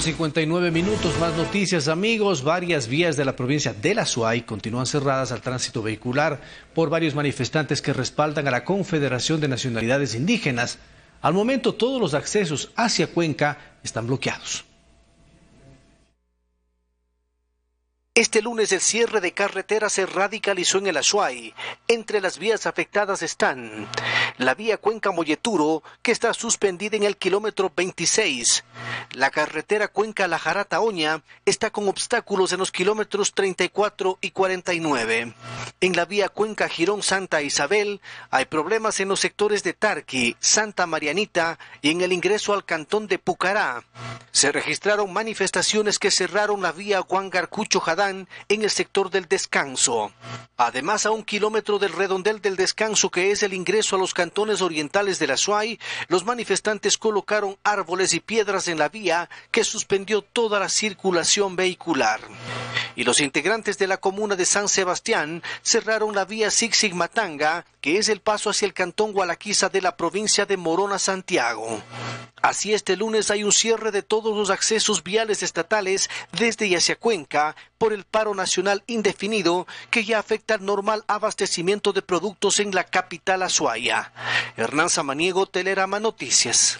59 minutos, más noticias amigos. Varias vías de la provincia de la Suay continúan cerradas al tránsito vehicular por varios manifestantes que respaldan a la Confederación de Nacionalidades Indígenas. Al momento todos los accesos hacia Cuenca están bloqueados. Este lunes el cierre de carretera se radicalizó en el Azuay. Entre las vías afectadas están la vía Cuenca Molleturo, que está suspendida en el kilómetro 26. La carretera Cuenca La Jarata Oña está con obstáculos en los kilómetros 34 y 49. En la vía Cuenca Girón Santa Isabel hay problemas en los sectores de Tarqui, Santa Marianita y en el ingreso al cantón de Pucará. Se registraron manifestaciones que cerraron la vía Juan Garcucho Jadán en el sector del Descanso. Además, a un kilómetro del redondel del Descanso, que es el ingreso a los cantones orientales de la Suay, los manifestantes colocaron árboles y piedras en la vía que suspendió toda la circulación vehicular y los integrantes de la comuna de San Sebastián cerraron la vía Tanga, que es el paso hacia el cantón Gualaquiza de la provincia de Morona, Santiago. Así este lunes hay un cierre de todos los accesos viales estatales desde y hacia Cuenca por el paro nacional indefinido que ya afecta al normal abastecimiento de productos en la capital azuaya. Hernán Zamaniego, Telerama Noticias.